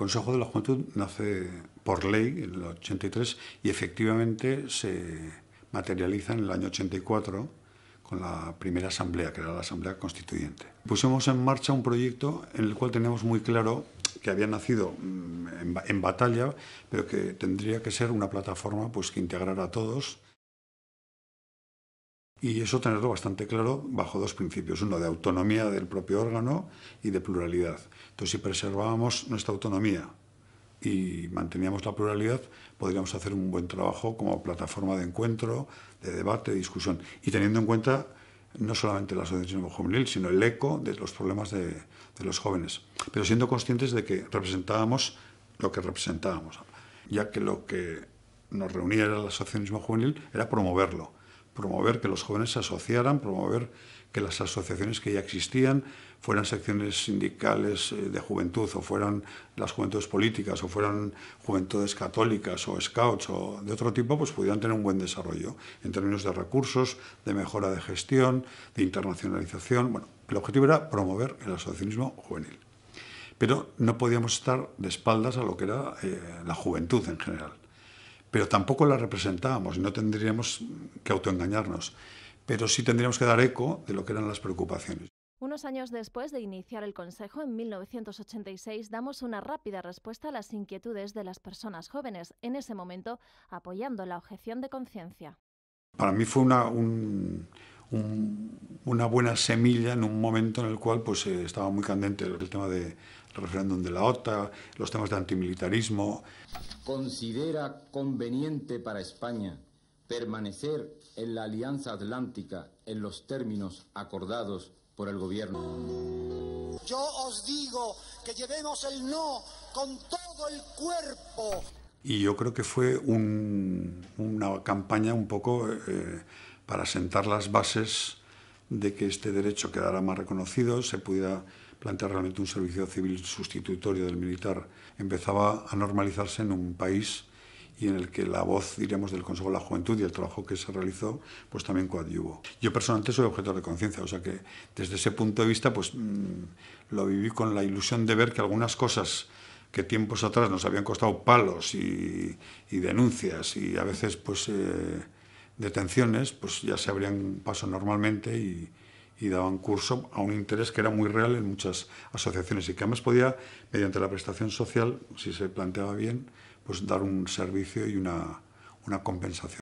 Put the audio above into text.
Consejo de la Juventud nace por ley en el 83 y efectivamente se materializa en el año 84 con la primera asamblea, que era la asamblea constituyente. Pusimos en marcha un proyecto en el cual teníamos muy claro que había nacido mm, en, batalla, pero que tendría que ser una plataforma pues, que integrara a todos y eso tenerlo bastante claro bajo dos principios, uno de autonomía del propio órgano y de pluralidad. Entonces, si preservábamos nuestra autonomía y manteníamos la pluralidad, podríamos hacer un buen trabajo como plataforma de encuentro, de debate, de discusión, y teniendo en cuenta no solamente la asociación juvenil, sino el eco de los problemas de, de los jóvenes, pero siendo conscientes de que representábamos lo que representábamos, ya que lo que nos reunía era el asociacionismo juvenil, era promoverlo promover que los jóvenes se asociaran, promover que las asociaciones que ya existían, fueran secciones sindicales eh, de juventud o fueran las juventudes políticas o fueran juventudes católicas o scouts o de otro tipo, pues pudieran tener un buen desarrollo en términos de recursos, de mejora de gestión, de internacionalización. Bueno, el objetivo era promover el asociacionismo juvenil. Pero no podíamos estar de espaldas a lo que era eh, la juventud en general pero tampoco la representábamos y no tendríamos que autoengañarnos, pero sí tendríamos que dar eco de lo que eran las preocupaciones. Unos años después de iniciar el Consejo, en 1986, damos una rápida respuesta a las inquietudes de las personas jóvenes, en ese momento apoyando la objeción de conciencia. Para mí fue una, una buena semilla en un momento en el cual pues, eh, estaba muy candente el tema del referéndum de la OTA, los temas de antimilitarismo considera conveniente para España permanecer en la Alianza Atlántica en los términos acordados por el gobierno. Yo os digo que llevemos el no con todo el cuerpo. Y yo creo que fue una campaña un poco eh, para sentar las bases de que este derecho quedara más reconocido, se pudiera plantear realmente un servicio civil sustitutorio del militar, empezaba a normalizarse en un país y en el que la voz, diríamos, del Consejo de la Juventud y el trabajo que se realizó, pues también coadyuvo. Yo personalmente soy objeto de conciencia, o sea que desde ese punto de vista, pues mm, lo viví con la ilusión de ver que algunas cosas que tiempos atrás nos habían costado palos y, denuncias y a veces pues eh, detenciones, pues ya se abrían paso normalmente y, y daban curso a un interés que era muy real en muchas asociaciones y que además podía, mediante la prestación social, si se planteaba bien, pues dar un servicio y una, una compensación.